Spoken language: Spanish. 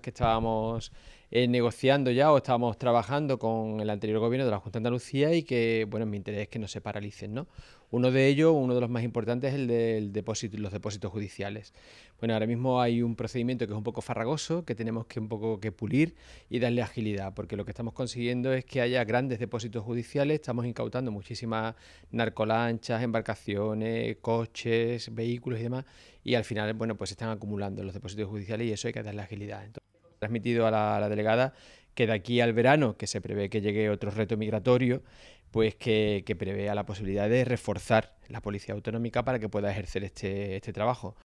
que estábamos eh, negociando ya o estábamos trabajando con el anterior gobierno de la Junta de Andalucía y que, bueno, mi interés es que no se paralicen, ¿no? Uno de ellos, uno de los más importantes, es el de depósito, los depósitos judiciales. Bueno, ahora mismo hay un procedimiento que es un poco farragoso, que tenemos que un poco que pulir y darle agilidad, porque lo que estamos consiguiendo es que haya grandes depósitos judiciales, estamos incautando muchísimas narcolanchas, embarcaciones, coches, vehículos y demás, y al final, bueno, pues se están acumulando los depósitos judiciales y eso hay que darle agilidad. Entonces, transmitido a la, delegada que de aquí al verano, que se prevé que llegue otro reto migratorio, pues que, prevé prevea la posibilidad de reforzar la policía autonómica para que pueda ejercer este, este trabajo.